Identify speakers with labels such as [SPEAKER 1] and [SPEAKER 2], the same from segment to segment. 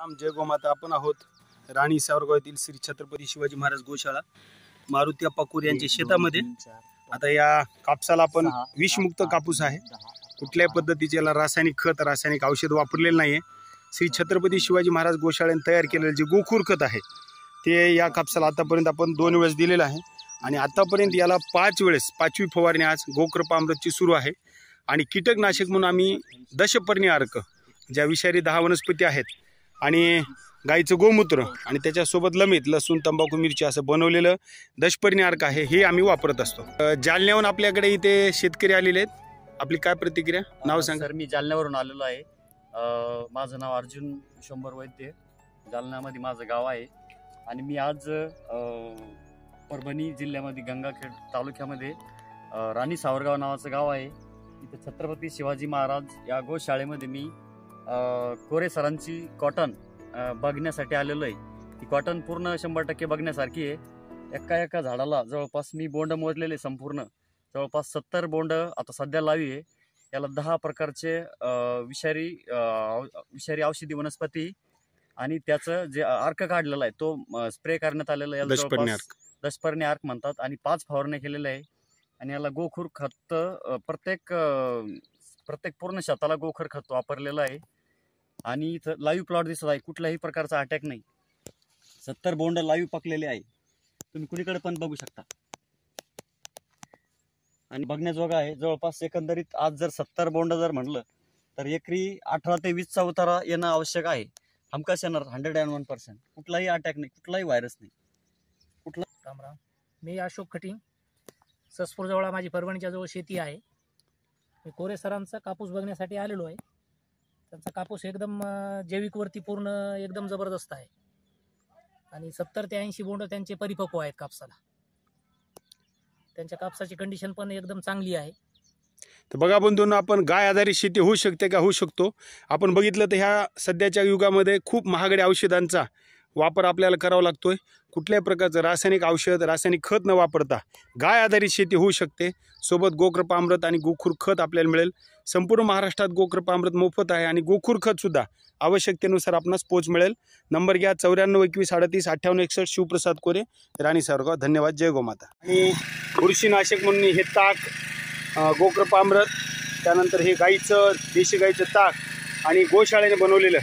[SPEAKER 1] राम जय आपण आहोत राणी सावरगाव येथील श्री छत्रपती शिवाजी महाराज गोशाळा मारुती अप्पाकूर यांच्या शेतामध्ये आता या कापसाला आपण विषमुक्त कापूस आहे कुठल्याही पद्धतीचे याला रासायनिक खत रासायनिक औषध वापरलेलं नाही आहे श्री छत्रपती शिवाजी महाराज गोशाळेने तयार केलेलं जे गोखूर खत आहे ते या कापसाला आतापर्यंत आपण दोन वेळेस दिलेलं आहे आणि आतापर्यंत याला पाच वेळेस पाचवी फवारणी आज गोकृपामृतची सुरू आहे आणि कीटकनाशक म्हणून आम्ही दशपर्णी अर्क ज्या विषारी दहा वनस्पती आहेत आणि गाईचं गोमूत्र आणि त्याच्यासोबत लमीत लसूण तंबाखू मिरची असं बनवलेलं दशपर्णी अर्क आहे हे आम्ही वापरत असतो जालन्याहून आपल्याकडे इथे शेतकरी आलेले आहेत आपली काय प्रतिक्रिया नाव सांग सर मी
[SPEAKER 2] जालन्यावरून आलेलो आहे माझं नाव अर्जुन शंभर वैद्य जालन्यामध्ये माझं गाव आहे आणि मी आज परभणी जिल्ह्यामध्ये गंगाखेड तालुक्यामध्ये राणी सावरगाव नावाचं गाव आहे इथं छत्रपती शिवाजी महाराज या गोशाळेमध्ये मी कोरे सरांची कॉटन बघण्यासाठी आलेलो आहे ती कॉटन पूर्ण शंभर टक्के बघण्यासारखी आहे एका एका झाडाला जवळपास मी बोंड मोजलेले संपूर्ण जवळपास सत्तर बोंड आता सध्या लावी आहे याला दहा प्रकारचे विषारी विषारी औषधी वनस्पती आणि त्याचं जे आर्क काढलेला आहे तो स्प्रे करण्यात आलेला आहे जवळपास दशपर्णी आर्क म्हणतात आणि पाच फवारण्या केलेले आहे आणि याला गोखूर खत प्रत्येक प्रत्येक पूर्ण शेताला गोखर खत वापरलेलं आहे आणि इथं लाईव्ह प्लॉट दिसत आहे कुठल्याही प्रकारचा अटॅक नाही सत्तर बोंड लाईव्ह पकलेले आहे तुम्ही कुणीकडे पण बघू शकता आणि बघण्याजोगा आहे जवळपास एकंदरीत आज जर सत्तर बोंड जर म्हणलं तर एकरी अठरा ते वीसचा उतारा येणं आवश्यक आहे हमकास येणार हंड्रेड अँड वन पर्सेंट कुठलाही अटॅक नाही कुठलाही व्हायरस नाही
[SPEAKER 3] कुठला रामराम मी अशोक खटिंग जवळ माझी परभणीच्या जवळ शेती आहे मी कोरे कापूस बघण्यासाठी आलेलो आहे त्यांचा कापूस एकदम वरती पूर्ण एकदम जबरदस्त आहे आणि सत्तर ते ऐंशी बोंड त्यांचे परिपक्व आहेत कापसाला त्यांच्या कापसाची कंडिशन पण एकदम चांगली आहे
[SPEAKER 1] तर बघा बंधून आपण गाय आधारित शेती होऊ शकते का होऊ शकतो आपण बघितलं तर ह्या सध्याच्या युगामध्ये खूप महागड्या औषधांचा वापर आपल्याला करावा लागतोय कुठल्याही प्रकारचं रासायनिक औषध रासायनिक खत न वापरता गाय आधारित शेती होऊ शकते सोबत गोकृपामृत आणि गोखूर खत आपल्याला मिळेल संपूर्ण महाराष्ट्रात गोकृपामृत मोफत आहे आणि गोखूर खतसुद्धा आवश्यकतेनुसार आपणास पोच मिळेल नंबर घ्या चौऱ्याण्णव एकवीस अडतीस अठ्ठावन्न एकसष्ट शिवप्रसाद कोरे राणी सारगाव धन्यवाद जय गोमाता आणि बुरशीनाशक म्हणून हे ताक गोकृपामृत त्यानंतर हे गाईचं देशी गाईचं ताक आणि गोशाळेने बनवलेलं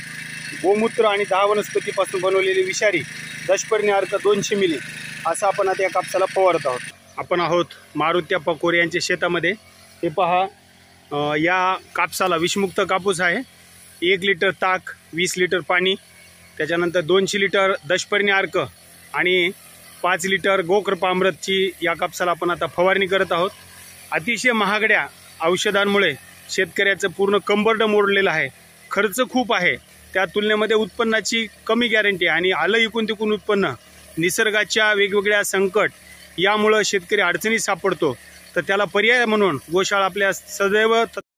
[SPEAKER 1] गोमूत्र आणि दहा वनस्पतीपासून बनवलेली विषारी दशपर्णी अर्थ दोनशे मिली असं आपण आता या कापसाला फवारत आहोत आपण आहोत मारुत्या पकोरे यांच्या शेतामध्ये हे पहा या कापसाला विषमुक्त कापूस आहे एक लिटर ताक वीस लिटर पाणी त्याच्यानंतर दोनशे लिटर दशपर्णी अर्क आणि पाच लिटर पामरतची या कापसाला आपण आता फवारणी करत आहोत अतिशय महागड्या औषधांमुळे शेतकऱ्याचं पूर्ण कंबर्ड मोडलेलं आहे खर्च खूप आहे त्या तुलनेमध्ये उत्पन्नाची कमी गॅरंटी आणि आलं इकून तिकून उत्पन्न निसर्गाच्या वेगवेगळ्या संकट यामुळं शेतकरी अडचणीत सापडतो तर त्याला पर्याय म्हणून गोशाळा आपल्या सदैव